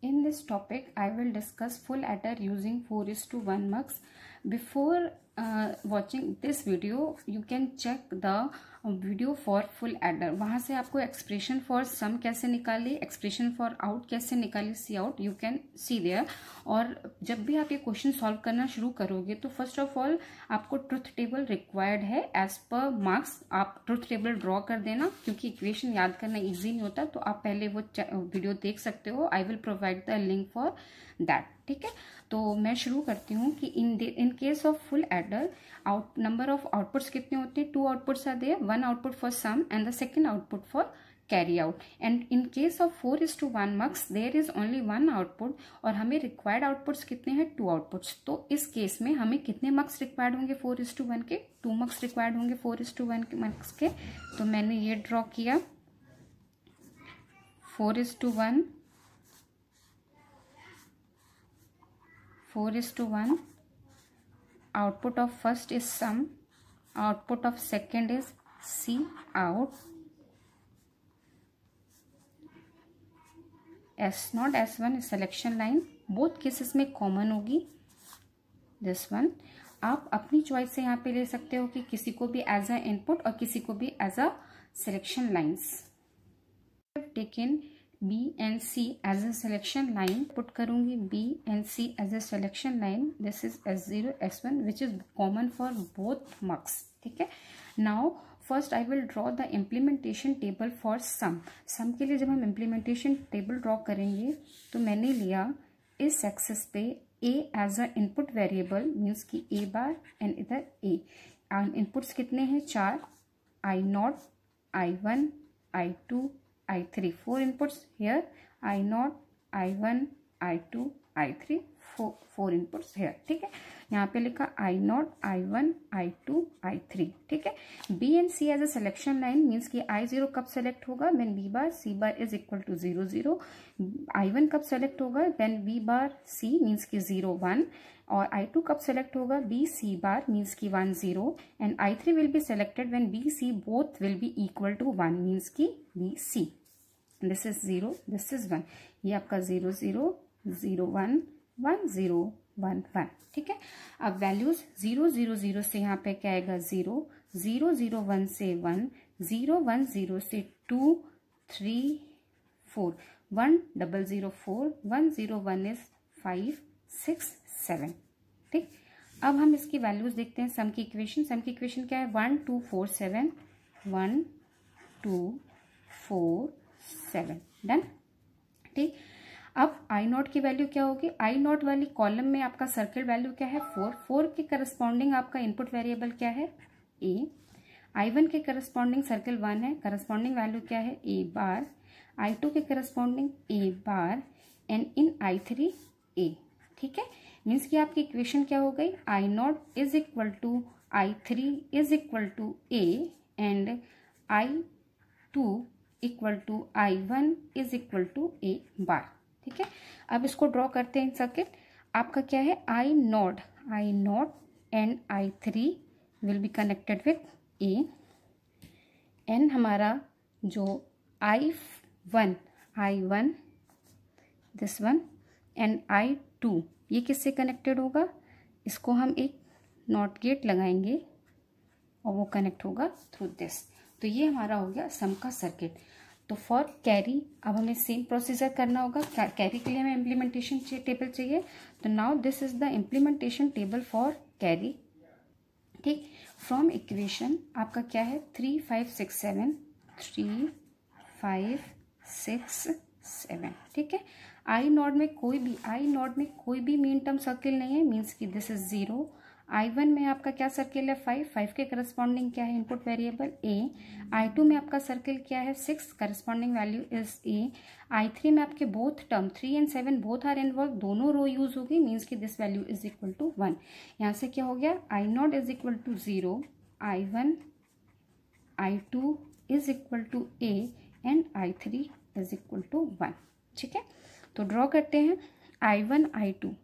In this topic, I will discuss full adder using 4 is to 1 mux. Before uh, watching this video, you can check the video for full adder वहां से आपको expression for some कैसे निकाले expression for out कैसे निकाले C out you can see there और जब भी आप ये क्वेश्चन सॉल्व करना शुरू करोगे तो फर्स्ट ऑफ ऑल आपको ट्रुथ टेबल रिक्वायर्ड है एज पर मार्क्स आप ट्रुथ टेबल ड्रॉ कर देना क्योंकि इक्वेशन याद करना ईजी नहीं होता तो आप पहले वो वीडियो देख सकते हो I will provide the link for that ठीक है तो मैं शुरू करती हूँ कि in in case of full adder out number of outputs कितने होते हैं two outputs are there one output for sum and the second output for carry out and in case of four is to one MUX there is only one output और हमें required outputs कितने हैं two outputs तो इस case में हमें कितने MUX required होंगे फोर इज टू वन के टू मार्क्स रिक्वायर्ड होंगे फोर इज टू वन के मार्क्स के तो मैंने ये ड्रॉ किया four is to one four is to one output of first is sum output of second is C out S naught S one selection line both cases में common होगी this one आप अपनी choice से यहाँ पे ले सकते हो कि किसी को भी एज अ इनपुट और किसी को भी as a selection lines in B and C as a selection line put करूंगी B and C as a selection line this is S zero S one which is common for both MUX ठीक है now first I will draw the implementation table for sum sum के लिए जब हम implementation table draw करेंगे तो मैंने लिया इस एक्सेस पे A as a input variable means की ए बार एंड इधर ए इनपुट्स कितने हैं चार I naught I one I two I three four inputs here I naught I one I two I three four four inputs here ठीक है यहाँ पे लिखा I naught I one I two I three ठीक है B and C as a selection line means कि I zero कब select होगा when B bar C bar is equal to zero zero I one कब select होगा then B bar C means की zero one और I two कब select होगा B C bar means की one zero and I three will be selected when B C both will be equal to one means की B C this is zero this is one ये आपका zero zero zero one one zero one one ठीक है अब values zero zero zero से यहाँ पे क्या आएगा ज़ीरो ज़ीरो ज़ीरो वन से वन ज़ीरो वन ज़ीरो से two three four one double zero four one zero one is five six seven ठीक अब हम इसकी वैल्यूज़ देखते हैं सम की इक्वेशन सम की इक्वेशन क्या है one two four seven one two four seven done ठीक अब आई नॉट की वैल्यू क्या होगी आई नॉट वाली कॉलम में आपका सर्किल वैल्यू क्या है फोर फोर के करस्पॉन्डिंग आपका इनपुट वेरिएबल क्या है ए आई वन के करस्पॉन्डिंग सर्किल वन है करस्पॉन्डिंग वैल्यू क्या है ए बार आई टू के corresponding A bar and in I three A ठीक है मीन्स कि आपकी इक्वेशन क्या हो गई I naught is equal to I three is equal to A and I two equal to I one is equal to A बार ठीक है अब इसको ड्रॉ करते हैं सर्किट आपका क्या है I naught I naught and I three will be connected with A and हमारा जो I one I one this one and I two ये किससे कनेक्टेड होगा इसको हम एक नॉट गेट लगाएंगे और वो कनेक्ट होगा थ्रू दिस तो ये हमारा हो गया सम का सर्किट तो फॉर कैरी अब हमें सेम प्रोसीजर करना होगा कैरी के लिए हमें इम्प्लीमेंटेशन टेबल चाहिए तो now this is the implementation table for carry ठीक फ्रॉम इक्वेशन आपका क्या है three five six seven three five six seven ठीक है आई नॉट में कोई भी आई नॉट में कोई भी मीन टर्म सर्किल नहीं है मीन्स कि this is zero I one में आपका क्या सर्किल है फाइव फाइव के करस्पॉन्डिंग क्या है input variable A I two में आपका सर्किल क्या है six corresponding value is A I three में आपके both term three and seven both are work दोनों रो यूज होगी मीन्स की this value is equal to one यहाँ से क्या हो गया I naught is equal to zero I one I two is equal to A and I three is equal to one ठीक है तो ड्रॉ करते हैं I one I two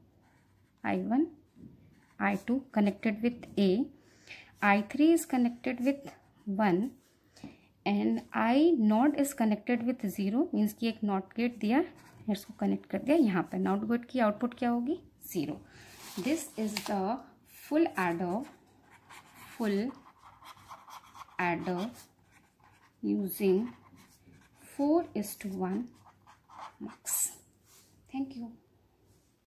I one I2 connected with A, I3 is connected with one and I naught is connected with zero means की एक not gate दिया इसको connect कर दिया यहाँ पर नॉट गेट की आउटपुट क्या होगी zero this is the full adder full adder using four is to one marks thank you